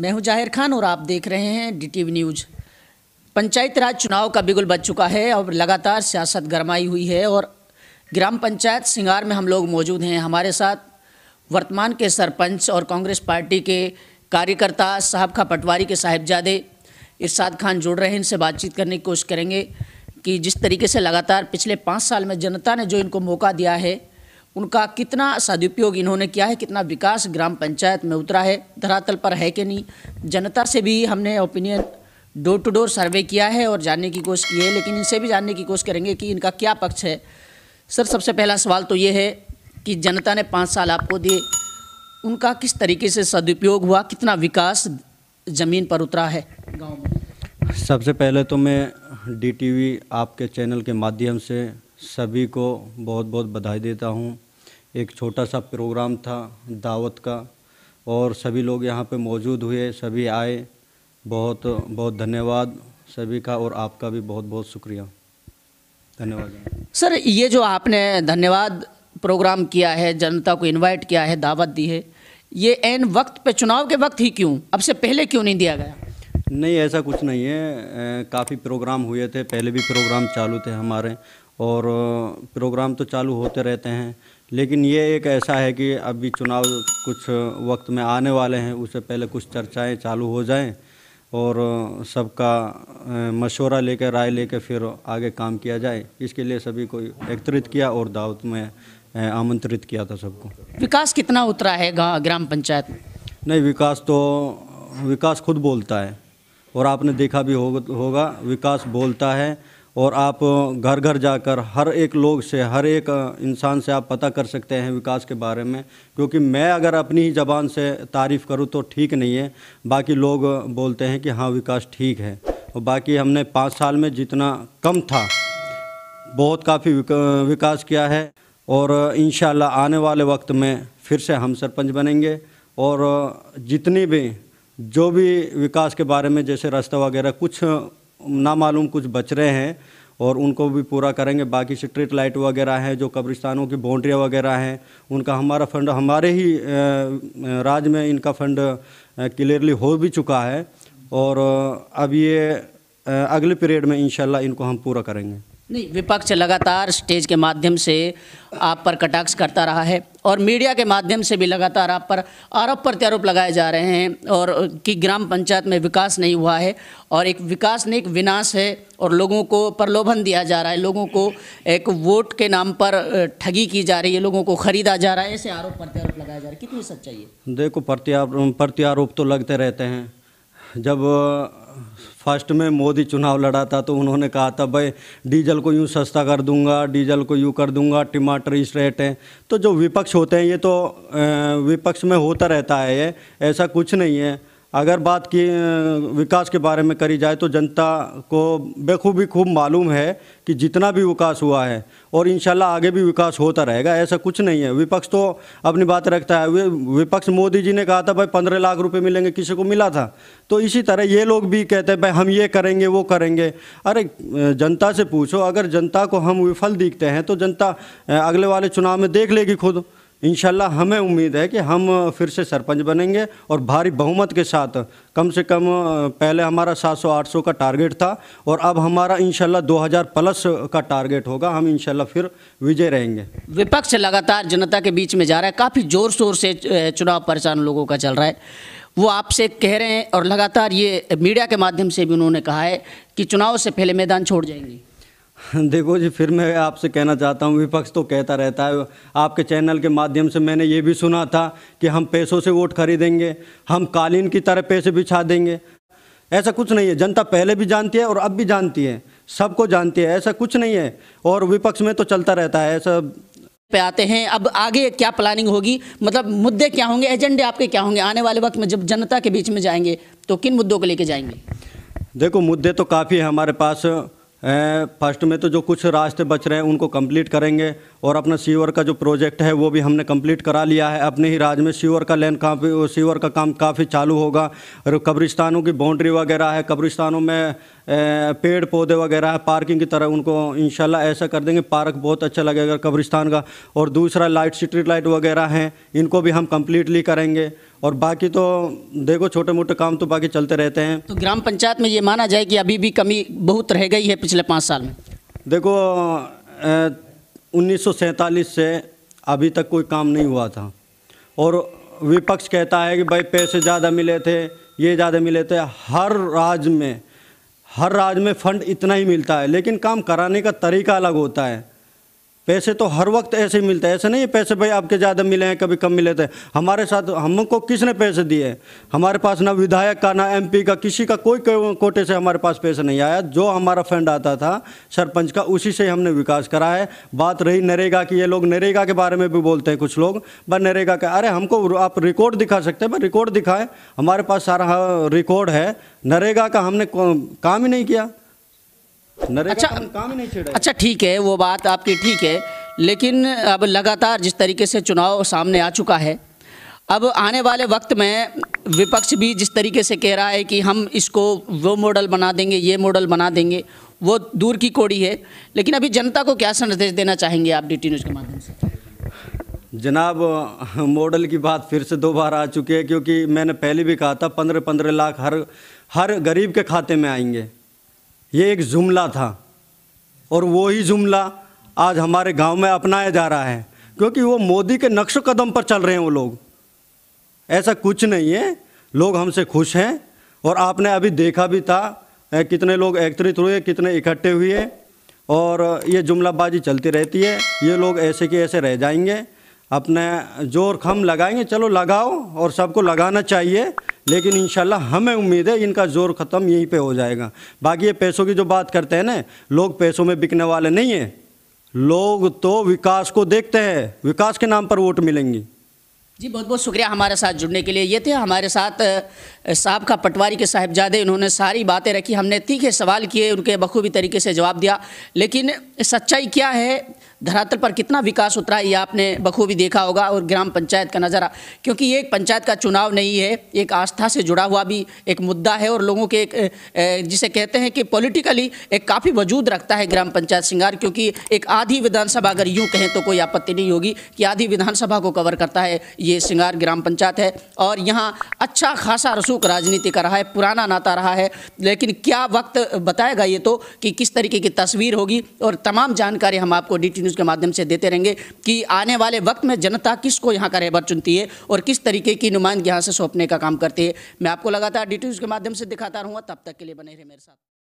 मैं हूं जाहिर खान और आप देख रहे हैं डीटीवी न्यूज पंचायत राज चुनाव का बिगुल बज चुका है और लगातार सियासत गरमाई हुई है और ग्राम पंचायत सिंगार में हम लोग मौजूद हैं हमारे साथ वर्तमान के सरपंच और कांग्रेस पार्टी के कार्यकर्ता साहब खा पटवारी के साहिबजादे इरशाद खान जुड़ रहे हैं इनसे बातचीत करने की कोशिश करेंगे कि जिस तरीके से लगातार पिछले पाँच साल में जनता ने जो इनको मौका दिया है उनका कितना सदुपयोग इन्होंने किया है कितना विकास ग्राम पंचायत में उतरा है धरातल पर है कि नहीं जनता से भी हमने opinion door to door survey किया है और जानने की कोशिश की है लेकिन इनसे भी जानने की कोशिश करेंगे कि इनका क्या पक्ष है सर सबसे पहला सवाल तो ये है कि जनता ने पाँच साल आपको दिए उनका किस तरीके से सदुपयोग हुआ कितना विकास ज़मीन पर उतरा है गाँव में सबसे पहले तो मैं डी आपके चैनल के माध्यम से सभी को बहुत बहुत बधाई देता हूँ एक छोटा सा प्रोग्राम था दावत का और सभी लोग यहाँ पे मौजूद हुए सभी आए बहुत बहुत धन्यवाद सभी का और आपका भी बहुत बहुत शुक्रिया धन्यवाद सर ये जो आपने धन्यवाद प्रोग्राम किया है जनता को इनवाइट किया है दावत दी है ये एन वक्त पे चुनाव के वक्त ही क्यों अब से पहले क्यों नहीं दिया गया नहीं ऐसा कुछ नहीं है काफ़ी प्रोग्राम हुए थे पहले भी प्रोग्राम चालू थे हमारे और प्रोग्राम तो चालू होते रहते हैं लेकिन ये एक ऐसा है कि अभी चुनाव कुछ वक्त में आने वाले हैं उससे पहले कुछ चर्चाएं चालू हो जाएं और सबका मशवरा लेकर राय लेकर फिर आगे काम किया जाए इसके लिए सभी को एकत्रित किया और दावत में आमंत्रित किया था सबको विकास कितना उतरा है ग्राम पंचायत नहीं विकास तो विकास खुद बोलता है और आपने देखा भी हो होगा विकास बोलता है और आप घर घर जाकर हर एक लोग से हर एक इंसान से आप पता कर सकते हैं विकास के बारे में क्योंकि मैं अगर अपनी ही ज़बान से तारीफ़ करूँ तो ठीक नहीं है बाकी लोग बोलते हैं कि हाँ विकास ठीक है और बाकी हमने पाँच साल में जितना कम था बहुत काफ़ी विकास किया है और इन आने वाले वक्त में फिर से हम सरपंच बनेंगे और जितनी भी जो भी विकास के बारे में जैसे रास्ता वगैरह कुछ नामालूम कुछ बच रहे हैं और उनको भी पूरा करेंगे बाकी स्ट्रीट लाइट वगैरह हैं जो कब्रिस्तानों की बाउंड्रियाँ वगैरह हैं उनका हमारा फंड हमारे ही राज्य में इनका फंड क्लियरली हो भी चुका है और अब ये अगले पीरियड में इन इनको हम पूरा करेंगे नहीं विपक्ष लगातार स्टेज के माध्यम से आप पर कटाक्ष करता रहा है और मीडिया के माध्यम से भी लगातार आप पर आरोप प्रत्यारोप लगाए जा रहे हैं और कि ग्राम पंचायत में विकास नहीं हुआ है और एक विकास नहीं एक विनाश है और लोगों को प्रलोभन दिया जा रहा है लोगों को एक वोट के नाम पर ठगी की जा रही है लोगों को खरीदा जा रहा है ऐसे आरोप प्रत्यारोप लगाया जा रहा है कितनी सच्चाई है देखो प्रत्यारोप प्रत्यारोप तो लगते रहते हैं जब फर्स्ट में मोदी चुनाव लड़ा था तो उन्होंने कहा था भाई डीजल को यूँ सस्ता कर दूंगा डीजल को यूँ कर दूंगा टमाटर इस रेट है तो जो विपक्ष होते हैं ये तो विपक्ष में होता रहता है ये ऐसा कुछ नहीं है अगर बात की विकास के बारे में करी जाए तो जनता को बेखूबी खूब मालूम है कि जितना भी विकास हुआ है और इन आगे भी विकास होता रहेगा ऐसा कुछ नहीं है विपक्ष तो अपनी बात रखता है विपक्ष मोदी जी ने कहा था भाई पंद्रह लाख रुपए मिलेंगे किसी को मिला था तो इसी तरह ये लोग भी कहते हैं भाई हम ये करेंगे वो करेंगे अरे जनता से पूछो अगर जनता को हम विफल दिखते हैं तो जनता अगले वाले चुनाव में देख लेगी खुद इनशाला हमें उम्मीद है कि हम फिर से सरपंच बनेंगे और भारी बहुमत के साथ कम से कम पहले हमारा 700-800 का टारगेट था और अब हमारा इन 2000 प्लस का टारगेट होगा हम इनशाला फिर विजय रहेंगे विपक्ष लगातार जनता के बीच में जा रहा है काफ़ी ज़ोर शोर से चुनाव प्रचार लोगों का चल रहा है वो आपसे कह रहे हैं और लगातार ये मीडिया के माध्यम से भी उन्होंने कहा है कि चुनाव से पहले मैदान छोड़ जाएंगे देखो जी फिर मैं आपसे कहना चाहता हूँ विपक्ष तो कहता रहता है आपके चैनल के माध्यम से मैंने ये भी सुना था कि हम पैसों से वोट खरीदेंगे हम कालीन की तरह पैसे बिछा देंगे ऐसा कुछ नहीं है जनता पहले भी जानती है और अब भी जानती है सबको जानती है ऐसा कुछ नहीं है और विपक्ष में तो चलता रहता है ऐसा पे आते हैं अब आगे क्या प्लानिंग होगी मतलब मुद्दे क्या होंगे एजेंडे आपके क्या होंगे आने वाले वक्त में जब जनता के बीच में जाएंगे तो किन मुद्दों को लेके जाएंगे देखो मुद्दे तो काफ़ी है हमारे पास फर्स्ट में तो जो कुछ रास्ते बच रहे हैं उनको कंप्लीट करेंगे और अपना सीवर का जो प्रोजेक्ट है वो भी हमने कंप्लीट करा लिया है अपने ही राज्य में सीवर का लेन काफ़ी सीवर का काम काफ़ी चालू होगा और कब्रिस्तानों की बाउंड्री वगैरह है कब्रिस्तानों में पेड़ पौधे वगैरह है पार्किंग की तरह उनको इन ऐसा कर देंगे पार्क बहुत अच्छा लगेगा कब्रिस्तान का और दूसरा लाइट स्ट्रीट लाइट वगैरह हैं इनको भी हम कम्प्लीटली करेंगे और बाकी तो देखो छोटे मोटे काम तो बाकी चलते रहते हैं तो ग्राम पंचायत में ये माना जाए कि अभी भी कमी बहुत रह गई है पिछले पाँच साल में देखो उन्नीस से अभी तक कोई काम नहीं हुआ था और विपक्ष कहता है कि भाई पैसे ज़्यादा मिले थे ये ज़्यादा मिले थे हर राज्य में हर राज्य में फंड इतना ही मिलता है लेकिन काम कराने का तरीका अलग होता है पैसे तो हर वक्त ऐसे ही मिलते हैं ऐसे नहीं है पैसे भाई आपके ज़्यादा मिले हैं कभी कम मिले थे हमारे साथ हमको किसने पैसे दिए हमारे पास ना विधायक का ना एमपी का किसी का कोई कोटे से हमारे पास पैसे नहीं आया जो हमारा फंड आता था सरपंच का उसी से हमने विकास करा है बात रही नरेगा की ये लोग नरेगा के बारे में भी बोलते हैं कुछ लोग ब नरेगा का अरे हमको आप रिकॉर्ड दिखा सकते हैं बस रिकॉर्ड दिखाएं हमारे पास सारा रिकॉर्ड हाँ, है नरेगा का हमने काम ही नहीं किया अच्छा काम, काम ही नहीं छेड़ा अच्छा ठीक है वो बात आपकी ठीक है लेकिन अब लगातार जिस तरीके से चुनाव सामने आ चुका है अब आने वाले वक्त में विपक्ष भी जिस तरीके से कह रहा है कि हम इसको वो मॉडल बना देंगे ये मॉडल बना देंगे वो दूर की कोड़ी है लेकिन अभी जनता को क्या संदेश देना चाहेंगे आप डी न्यूज़ के माध्यम से जनाब मॉडल की बात फिर से दो बार आ चुकी है क्योंकि मैंने पहले भी कहा था पंद्रह पंद्रह लाख हर हर गरीब के खाते में आएंगे ये एक जुमला था और वही जुमला आज हमारे गांव में अपनाया जा रहा है क्योंकि वो मोदी के नक्श कदम पर चल रहे हैं वो लोग ऐसा कुछ नहीं है लोग हमसे खुश हैं और आपने अभी देखा भी था कितने लोग एकत्रित हुए कितने इकट्ठे हुए और ये जुमलाबाजी चलती रहती है ये लोग ऐसे के ऐसे रह जाएंगे अपने जोर खम लगाएंगे चलो लगाओ और सबको लगाना चाहिए लेकिन इन हमें उम्मीद है इनका जोर ख़त्म यहीं पे हो जाएगा बाकी ये पैसों की जो बात करते हैं ना लोग पैसों में बिकने वाले नहीं हैं लोग तो विकास को देखते हैं विकास के नाम पर वोट मिलेंगी जी बहुत बहुत शुक्रिया हमारे साथ जुड़ने के लिए ये थे हमारे साथ साहब का पटवारी के साहेबजादे इन्होंने सारी बातें रखी हमने तीखे सवाल किए उनके बखूबी तरीके से जवाब दिया लेकिन सच्चाई क्या है धरातल पर कितना विकास उतरा है ये आपने बखूबी देखा होगा और ग्राम पंचायत का नज़ारा क्योंकि ये एक पंचायत का चुनाव नहीं है एक आस्था से जुड़ा हुआ भी एक मुद्दा है और लोगों के एक जिसे कहते हैं कि पॉलिटिकली एक काफ़ी वजूद रखता है ग्राम पंचायत सिंगार क्योंकि एक आधी विधानसभा अगर यूँ कहें तो कोई आपत्ति नहीं होगी कि आधी विधानसभा को कवर करता है ये सिंगार ग्राम पंचायत है और यहाँ अच्छा खासा रसूख राजनीति का रहा है पुराना नाता रहा है लेकिन क्या वक्त बताएगा ये तो कि किस तरीके की तस्वीर होगी और तमाम जानकारी हम आपको डी टी न्यूज़ न्यूज़ के माध्यम से देते रहेंगे कि आने वाले वक्त में जनता किसको यहाँ का रहबर चुनती है और किस तरीके की नुमाइंद यहाँ से सौंपने का काम करती है मैं आपको लगातार डी के माध्यम से दिखाता रहूँगा तब तक के लिए बने रहे मेरे साथ